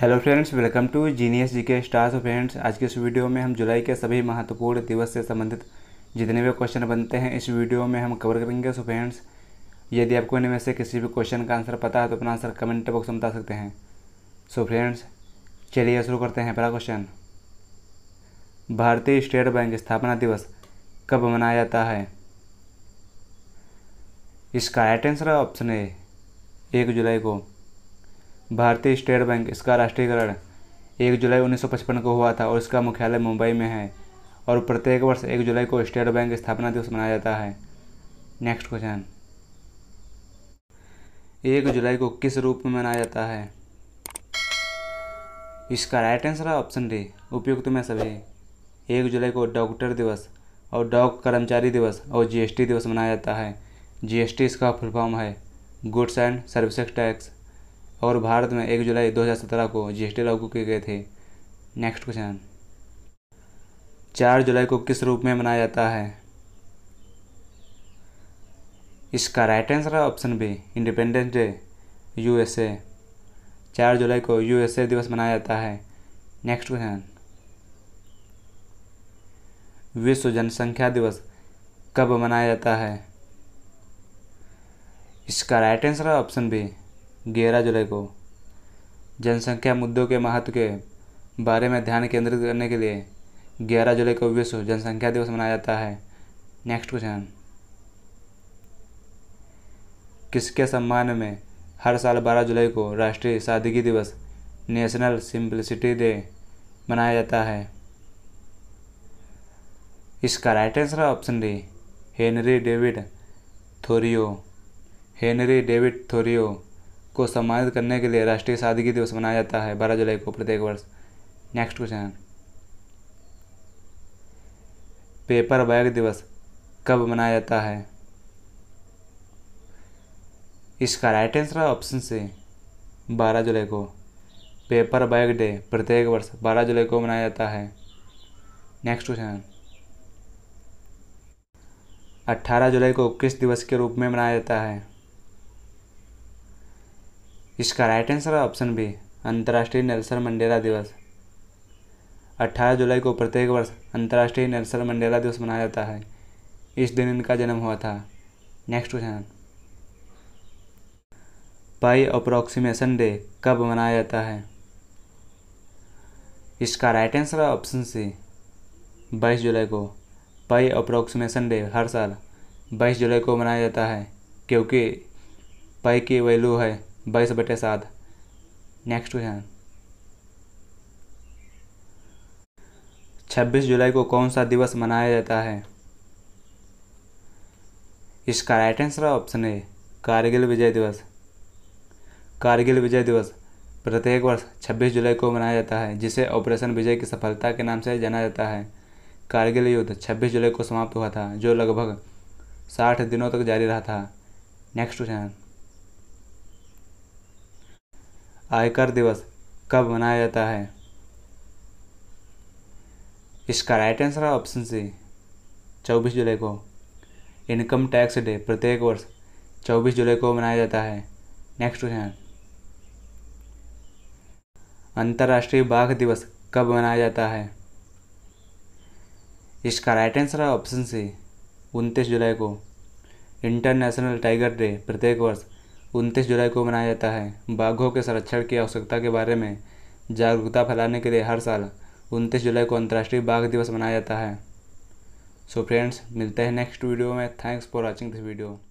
hello friends welcome to genius G K stars friends आज के इस वीडियो में हम जुलाई के सभी महत्वपूर्ण दिवस से संबंधित जितने भी क्वेश्चन बनते हैं इस वीडियो में हम कवर करेंगे सो फ्रेंड्स यदि आपको इनमें से किसी भी क्वेश्चन का आंसर पता है तो अपना आंसर कमेंट बॉक्स में बता सकते हैं सो फ्रेंड्स चलिए शुरू करते हैं पहला क्वेश्चन भारतीय स्टेट बैंक स्थापना दिवस कब मनाया जाता है इसका राइट आंसर ऑप्शन है एक जुलाई को भारतीय स्टेट बैंक इसका राष्ट्रीयकरण एक जुलाई 1955 को हुआ था और इसका मुख्यालय मुंबई में है और प्रत्येक वर्ष एक जुलाई को स्टेट बैंक स्थापना दिवस मनाया जाता है नेक्स्ट क्वेश्चन एक जुलाई को किस रूप में मनाया जाता है इसका राइट आंसर है ऑप्शन डी उपयुक्त में सभी एक जुलाई को डॉक्टर दिवस और डॉग कर्मचारी दिवस और जीएसटी दिवस मनाया जाता है जीएसटी इसका फुल फॉर्म है गुड्स एंड सर्विसेज टैक्स और भारत में एक जुलाई 2017 को जीएसटी लागू किए गए थे नेक्स्ट क्वेश्चन चार जुलाई को किस रूप में मनाया जाता है इसका राइट आंसर है option B independence day USA चार जुलाई को यूएसए दिवस मनाया जाता है नेक्स्ट क्वेश्चन विश्व जनसंख्या दिवस कब मनाया जाता है इसका राइट आंसर है ऑप्शन बी ग्यारह जुलाई को जनसंख्या मुद्दों के महत्व के बारे में ध्यान केंद्रित करने के लिए ग्यारह जुलाई को विश्व जनसंख्या दिवस मनाया जाता है नेक्स्ट क्वेश्चन किसके सम्मान में हर साल 12 जुलाई को राष्ट्रीय सादगी दिवस नेशनल सिंप्लिसिटी डे मनाया जाता है इसका राइट आंसर है option D Henry David Thoreau Henry David Thoreau को सम्मानित करने के लिए राष्ट्रीय सादगी दिवस मनाया जाता है बारह जुलाई को प्रत्येक वर्ष नेक्स्ट क्वेश्चन है पेपर बैग दिवस कब मनाया जाता है इसका राइट आंसर है ऑप्शन से बारह जुलाई को पेपर बैग डे प्रत्येक वर्ष बारह जुलाई को मनाया जाता है नेक्स्ट क्वेश्चन अट्ठारह जुलाई को किस दिवस के रूप में मनाया जाता है इसका राइट आंसर है ऑप्शन बी अंतर्राष्ट्रीय नेल्सन मंडेला दिवस 18 जुलाई को प्रत्येक वर्ष अंतर्राष्ट्रीय नेल्सन मंडेला दिवस मनाया जाता है इस दिन इनका जन्म हुआ था next question pi approximation day कब मनाया जाता है इसका राइट आंसर है ऑप्शन सी 22 जुलाई को पाई अप्रोक्सीमेशन डे हर साल 22 जुलाई को मनाया जाता है क्योंकि पाई की वैल्यू है बाईस बटे सात नेक्स्ट क्वेश्चन छब्बीस जुलाई को कौन सा दिवस मनाया जाता है इसका राइट आंसर ऑप्शन है कारगिल विजय दिवस कारगिल विजय दिवस प्रत्येक वर्ष 26 जुलाई को मनाया जाता है जिसे ऑपरेशन विजय की सफलता के नाम से जाना जाता है कारगिल युद्ध 26 जुलाई को समाप्त हुआ था जो लगभग 60 दिनों तक जारी रहा था नेक्स्ट क्वेश्चन आयकर दिवस कब मनाया जाता है इसका राइट आंसर है ऑप्शन सी 24 जुलाई को इनकम टैक्स डे प्रत्येक वर्ष 24 जुलाई को मनाया जाता है नेक्स्ट क्वेश्चन अंतर्राष्ट्रीय बाघ दिवस कब मनाया जाता है इसका राइट आंसर है ऑप्शन सी उनतीस जुलाई को इंटरनेशनल टाइगर डे प्रत्येक वर्ष उनतीस जुलाई को मनाया जाता है बाघों के संरक्षण की आवश्यकता के बारे में जागरूकता फैलाने के लिए हर साल उनतीस जुलाई को अंतर्राष्ट्रीय बाघ दिवस मनाया जाता है सो फ्रेंड्स मिलते हैं नेक्स्ट वीडियो में thanks for watching this video